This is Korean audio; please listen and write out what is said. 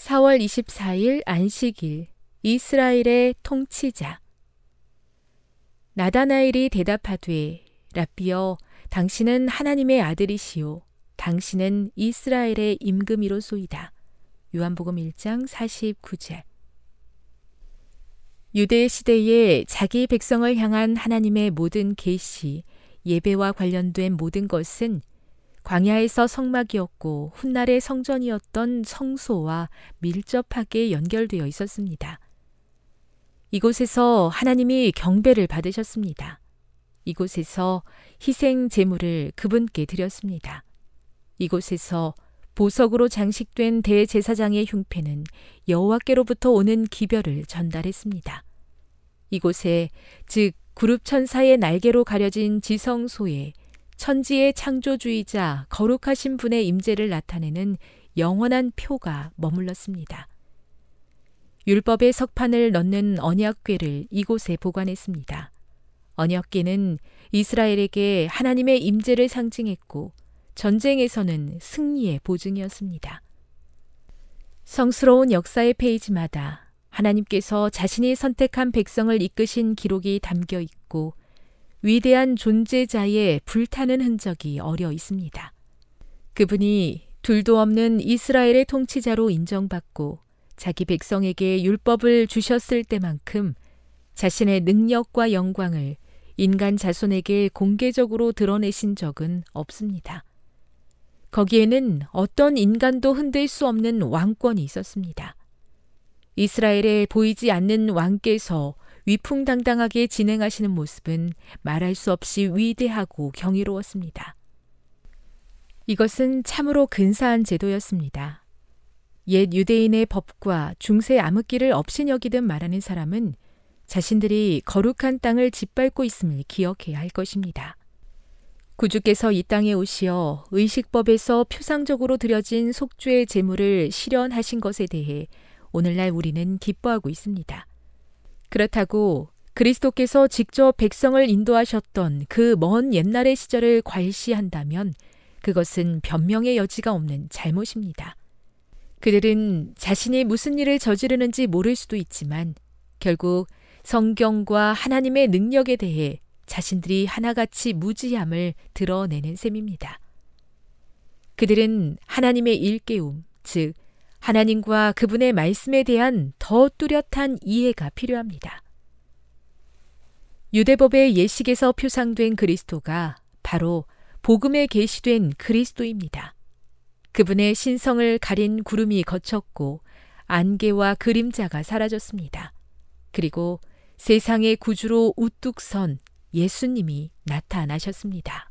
4월 24일 안식일 이스라엘의 통치자 나다나엘이 대답하되 라비여 당신은 하나님의 아들이시오 당신은 이스라엘의 임금이로소이다. 요한복음 1장 49절 유대 시대에 자기 백성을 향한 하나님의 모든 계시 예배와 관련된 모든 것은 광야에서 성막이었고 훗날의 성전이었던 성소와 밀접하게 연결되어 있었습니다. 이곳에서 하나님이 경배를 받으셨습니다. 이곳에서 희생 제물을 그분께 드렸습니다. 이곳에서 보석으로 장식된 대제사장의 흉패는 여호와께로부터 오는 기별을 전달했습니다. 이곳에 즉 그룹 천사의 날개로 가려진 지성소에 천지의 창조주의자 거룩하신 분의 임재를 나타내는 영원한 표가 머물렀습니다. 율법의 석판을 넣는 언약궤를 이곳에 보관했습니다. 언약궤는 이스라엘에게 하나님의 임재를 상징했고 전쟁에서는 승리의 보증이었습니다. 성스러운 역사의 페이지마다 하나님께서 자신이 선택한 백성을 이끄신 기록이 담겨 있고 위대한 존재자의 불타는 흔적이 어려 있습니다. 그분이 둘도 없는 이스라엘의 통치자로 인정받고 자기 백성에게 율법을 주셨을 때만큼 자신의 능력과 영광을 인간 자손에게 공개적으로 드러내신 적은 없습니다. 거기에는 어떤 인간도 흔들 수 없는 왕권이 있었습니다. 이스라엘에 보이지 않는 왕께서 위풍당당하게 진행하시는 모습은 말할 수 없이 위대하고 경이로웠습니다. 이것은 참으로 근사한 제도였습니다. 옛 유대인의 법과 중세 암흑기를 업신여기듯 말하는 사람은 자신들이 거룩한 땅을 짓밟고 있음을 기억해야 할 것입니다. 구주께서 이 땅에 오시어 의식법에서 표상적으로 드려진 속죄의 제물을 실현하신 것에 대해 오늘날 우리는 기뻐하고 있습니다. 그렇다고 그리스도께서 직접 백성을 인도하셨던 그 먼 옛날의 시절을 과시한다면 그것은 변명의 여지가 없는 잘못입니다. 그들은 자신이 무슨 일을 저지르는지 모를 수도 있지만 결국 성경과 하나님의 능력에 대해 자신들이 하나같이 무지함을 드러내는 셈입니다. 그들은 하나님의 일깨움, 즉, 하나님과 그분의 말씀에 대한 더 뚜렷한 이해가 필요합니다. 유대법의 예식에서 표상된 그리스도가 바로 복음에 계시된 그리스도입니다. 그분의 신성을 가린 구름이 거쳤고 안개와 그림자가 사라졌습니다. 그리고 세상의 구주로 우뚝 선 예수님이 나타나셨습니다.